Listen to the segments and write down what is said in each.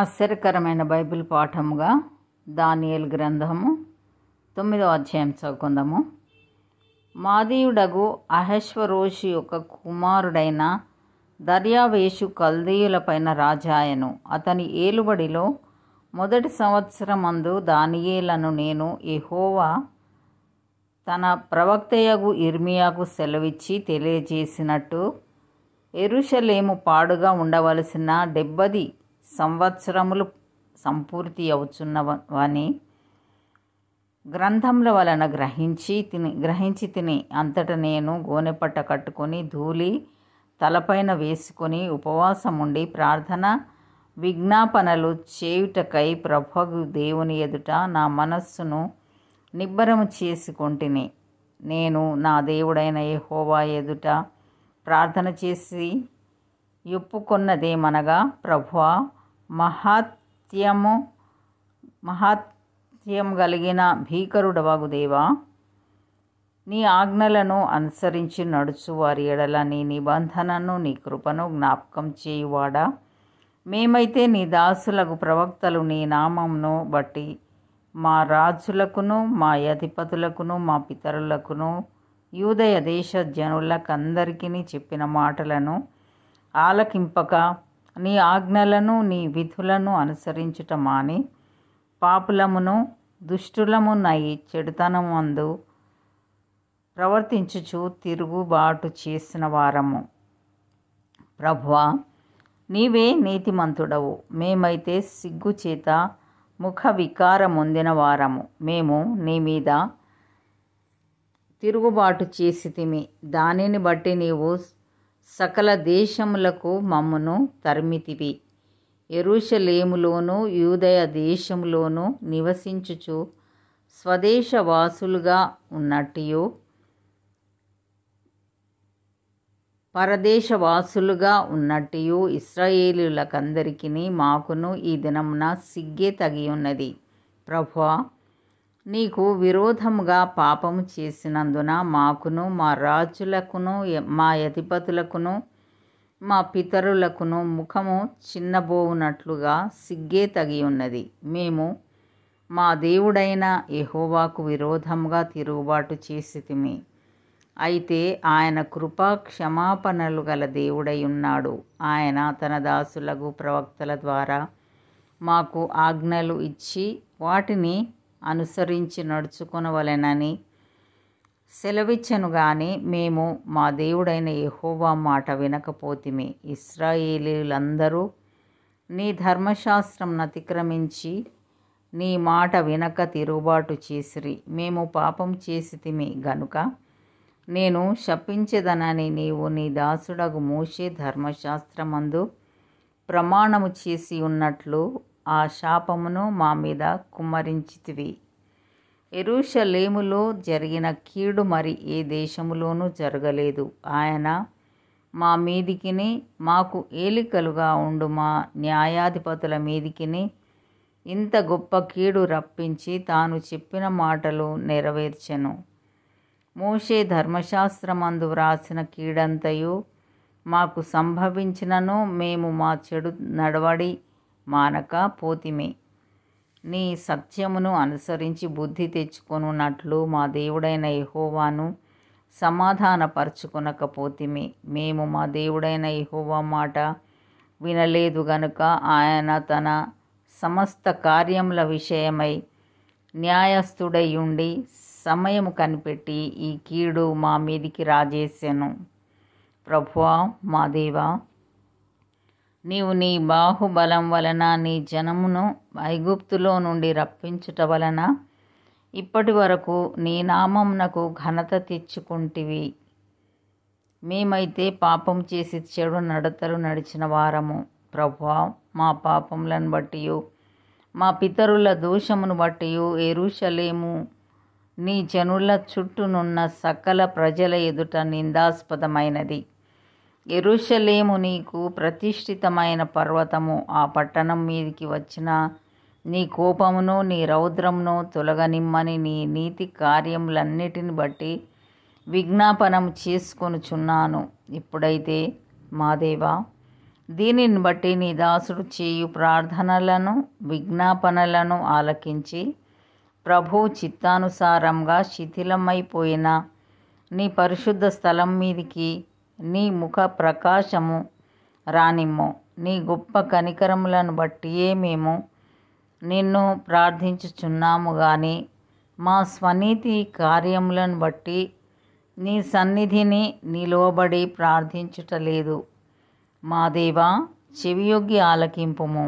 ఆశ్చర్యకరమైన బైబిల్ పాఠముగా దానియల్ గ్రంథము తొమ్మిదవ అధ్యాయం చదువుకుందాము మాదీయుడగు అహేశ్వరోషి యొక్క కుమారుడైన దర్యావేషు కల్దీయులపైన రాజాయను అతని ఏలుబడిలో మొదటి సంవత్సరమందు దానియేలను నేను ఎహోవా తన ప్రవక్తయగు ఇర్మియాకు సెలవిచ్చి తెలియజేసినట్టు ఎరుషలేము పాడుగా ఉండవలసిన డెబ్బది సంవత్సరములు సంపూర్తి అవుచున్నవని గ్రంథముల వలన గ్రహించి తిని గ్రహించి తిని అంతట నేను గోనెపట్ట కట్టుకొని ధూళి తలపైన వేసుకొని ఉపవాసం ఉండి ప్రార్థన విజ్ఞాపనలు చేయుటకై ప్రభగు దేవుని ఎదుట నా మనస్సును నిబ్బరము చేసుకొంటిని నేను నా దేవుడైన యహోవా ఎదుట ప్రార్థన చేసి ఒప్పుకొన్నదేమనగా ప్రభు మహాత్యము మహాత్యం కలిగిన భీకరుడు దేవా నీ ఆజ్ఞలను అనుసరించి నడుచు వారి ఎడల నీ నిబంధనను నీ కృపను జ్ఞాపకం చేయువాడా మేమైతే నీ దాసులకు ప్రవక్తలు నీ నామంను బట్టి మా రాజులకును మా అధిపతులకును మా పితరులకును యూదయ దేశ జనులకందరికీ చెప్పిన మాటలను ఆలకింపక నీ ఆజ్ఞలను నీ విధులను అనుసరించుట మాని పాపులమును దుష్టులమునై చెడుతనమందు ప్రవర్తించుచు తిరుగుబాటు చేసిన వారము ప్రభువా నీవే నీతిమంతుడవు మేమైతే సిగ్గుచేత ముఖ వికారముందిన వారము మేము నీ మీద తిరుగుబాటు చేసి తిమి దానిని బట్టి నీవు సకల దేశములకు మమ్మను తరిమితివి ఎరుషలేములోను యూదయ దేశములోను నివసించుచు స్వదేశవాసులుగా ఉన్నట్టు పరదేశవాసులుగా ఉన్నట్టు ఇస్రాయేలులకందరికీ మాకును ఈ దినమున సిగ్గే తగియున్నది ప్రభా నీకు విరోధముగా పాపము చేసినందున మాకును మా రాజులకును మా అధిపతులకును మా పితరులకును ముఖము చిన్నబోవునట్లుగా సిగ్గే తగి ఉన్నది మేము మా దేవుడైన యహోవాకు విరోధంగా తిరుగుబాటు చేసితిమి అయితే ఆయన కృపా క్షమాపణలు గల దేవుడై ఉన్నాడు ఆయన తన దాసులకు ప్రవక్తల ద్వారా మాకు ఆజ్ఞలు ఇచ్చి వాటిని అనుసరించి నడుచుకొనవలెనని సెలవిచ్చను గాని మేము మా దేవుడైన యహోవా మాట వినకపోతిమి ఇస్రాయేలీలందరూ నీ ధర్మశాస్త్రం అతిక్రమించి నీ మాట వినక తిరుగుబాటు చేసిరి మేము పాపం చేసితిమి గనుక నేను శపించదనని నీవు నీ దాసుడగు మూసే ధర్మశాస్త్రమందు ప్రమాణము చేసి ఉన్నట్లు ఆ శాపమును మా మీద కుమ్మరించితివి ఎరుషలేములో జరిగిన కీడు మరి ఏ దేశములోనూ జరగలేదు ఆయన మా మీదికిని మాకు ఏలికలుగా ఉండు మా న్యాయాధిపతుల మీదికిని ఇంత గొప్ప కీడు రప్పించి తాను చెప్పిన మాటలు నెరవేర్చెను మోషే ధర్మశాస్త్రమందు వ్రాసిన కీడంతయు మాకు సంభవించినను మేము మా చెడు నడవడి మానక పోతిమి నీ సత్యమును అనుసరించి బుద్ధి తెచ్చుకొనున్నట్లు మా దేవుడైన యహోవాను సమాధానపరచుకొనకపోతిమి మేము మా దేవుడైన యహోవా మాట వినలేదు గనుక ఆయన తన సమస్త కార్యముల విషయమై న్యాయస్థుడై ఉండి సమయము కనిపెట్టి ఈ కీడు మా మీదికి రాజేశాను ప్రభువా మా దేవా నీవు నీ బాహుబలం వలన నీ జనమును ఐగుప్తులో నుండి రప్పించుట వలన ఇప్పటి వరకు నీ నామంనకు ఘనత తెచ్చుకుంటివి మేమైతే పాపం చేసి చెడు నడతలు నడిచిన వారము ప్రభా మా పాపములను బట్టి మా పితరుల దోషమును బట్టి ఎరుషలేము నీ జనుల చుట్టూనున్న సకల ప్రజల ఎదుట నిందాస్పదమైనది ఎరుషలేము నీకు ప్రతిష్ఠితమైన పర్వతము ఆ పట్టణం మీదికి వచ్చిన నీ కోపమును నీ రౌద్రమును తొలగనిమ్మని నీ నీతి కార్యములన్నిటిని బట్టి విజ్ఞాపనం చేసుకొనుచున్నాను ఇప్పుడైతే మాదేవా దీనిని బట్టి నీ దాసుడు చేయు ప్రార్థనలను విజ్ఞాపనలను ఆలకించి ప్రభు చిత్తానుసారంగా శిథిలమైపోయిన నీ పరిశుద్ధ స్థలం మీదికి నీ ముఖ ప్రకాశము రానిమ్మో నీ గొప్ప కనికరములను బట్టియే మేము నిన్ను ప్రార్థించుచున్నాము కానీ మా స్వనీతి కార్యములను బట్టి నీ సన్నిధిని నిలవబడి ప్రార్థించుటలేదు మా దేవా చెవియొగ్గి ఆలకింపుము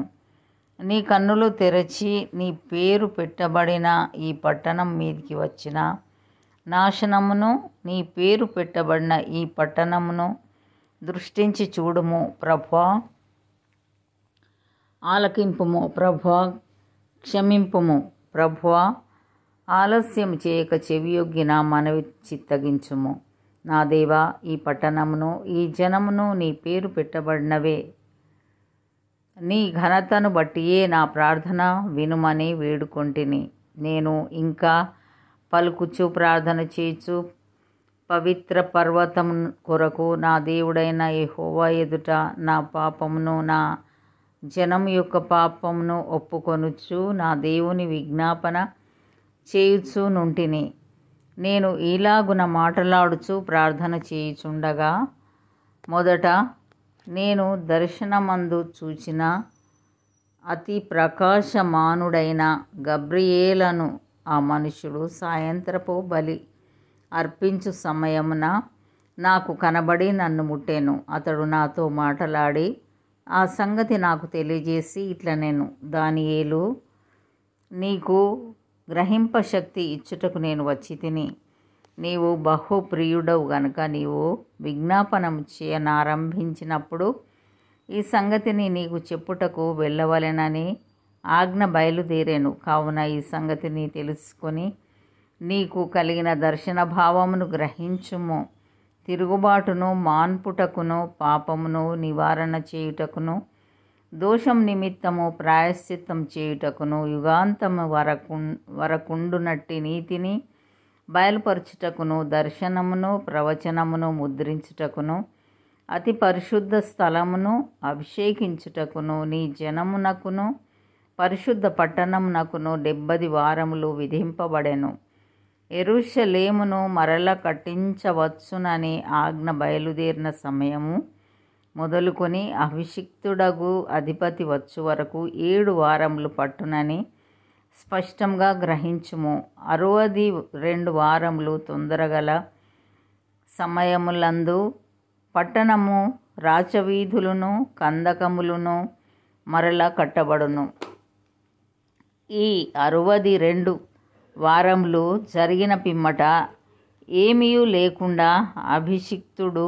నీ కన్నులు తెరచి నీ పేరు పెట్టబడిన ఈ పట్టణం మీదికి వచ్చిన నాశనమును నీ పేరు పెట్టబడిన ఈ పట్టణమును దృష్టించి చూడుము ప్రభా ఆలకింపుము ప్రభా క్షమింపుము ప్రభా ఆలస్యం చేయక నా మనవి చిత్తగించుము నా దేవా ఈ పట్టణమును ఈ జనమును నీ పేరు పెట్టబడినవే నీ ఘనతను బట్టియే నా ప్రార్థన వినుమని వేడుకొంటిని నేను ఇంకా పలుకుచు ప్రార్థన చేయచ్చు పవిత్ర పర్వతం కొరకు నా దేవుడైన యెహోవా ఎదుట నా పాపమును నా జనం యొక్క పాపమును ఒప్పుకొనుచ్చు నా దేవుని విజ్ఞాపన చేయుచు నుంటిని నేను ఇలాగున మాట్లాడుచు ప్రార్థన చేయుచుండగా మొదట నేను దర్శనమందు చూచిన అతి ప్రకాశమానుడైన గబ్రియేలను ఆ మనుషుడు సాయంత్రపు బలి అర్పించు సమయమున నాకు కనబడి నన్ను ముట్టాను అతడు నాతో మాటలాడి ఆ సంగతి నాకు తెలియజేసి ఇట్లా నేను దాని ఏలు నీకు గ్రహింప శక్తి ఇచ్చుటకు నేను వచ్చి తిని నీవు బహు ప్రియుడవు గనుక నీవు విజ్ఞాపనం చేయనారంభించినప్పుడు ఈ సంగతిని నీకు చెప్పుటకు వెళ్ళవలెనని ఆజ్ఞ బయలుదేరాను కావున ఈ సంగతిని తెలుసుకొని నీకు కలిగిన దర్శన భావమును గ్రహించుము తిరుగుబాటును మాన్పుటకును పాపమును నివారణ చేయుటకును దోషం నిమిత్తము ప్రాయశ్చిత్తం చేయుటకును యుగాంతము వరకు వరకుండునట్టి నీతిని బయలుపరచుటకును దర్శనమును ప్రవచనమును ముద్రించుటకును అతి పరిశుద్ధ స్థలమును అభిషేకించుటకును నీ జనమునకును పరిశుద్ధ పట్టణంనకును డెబ్బది వారములు విధింపబడెను ఎరుషలేమును మరల కట్టించవచ్చునని ఆజ్ఞ బయలుదేరిన సమయము మొదలుకొని అభిషిక్తుడగు అధిపతి వచ్చు వరకు ఏడు వారములు పట్టునని స్పష్టంగా గ్రహించుము అరవది రెండు వారములు తొందరగల సమయములందు పట్టణము రాచవీధులను కందకములను మరలా కట్టబడును ఈ అరవది రెండు వారములు జరిగిన పిమ్మట ఏమీ లేకుండా అభిషిక్తుడు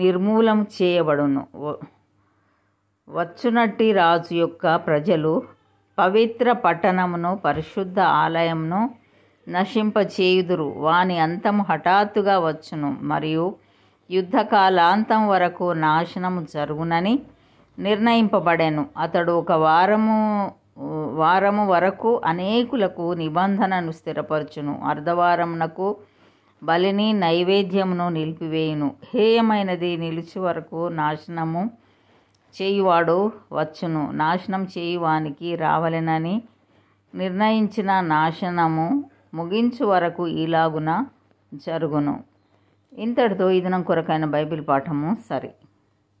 నిర్మూలం చేయబడును వచ్చునట్టి రాజు యొక్క ప్రజలు పవిత్ర పట్టణమును పరిశుద్ధ ఆలయంను నశింపచేయుదురు వాని అంతము హఠాత్తుగా వచ్చును మరియు యుద్ధకాలాంతం వరకు నాశనము జరుగునని నిర్ణయింపబడెను అతడు ఒక వారము వారము వరకు అనేకులకు నిబంధనను స్థిరపరచును అర్ధవారమునకు బలిని నైవేద్యమును నిలిపివేయును హేయమైనది నిలిచి వరకు నాశనము చేయువాడు వచ్చును నాశనం చేయువానికి రావలెనని నిర్ణయించిన నాశనము ముగించు వరకు ఇలాగున జరుగును ఇంతటితో ఇది కొరకైన బైబిల్ పాఠము సరే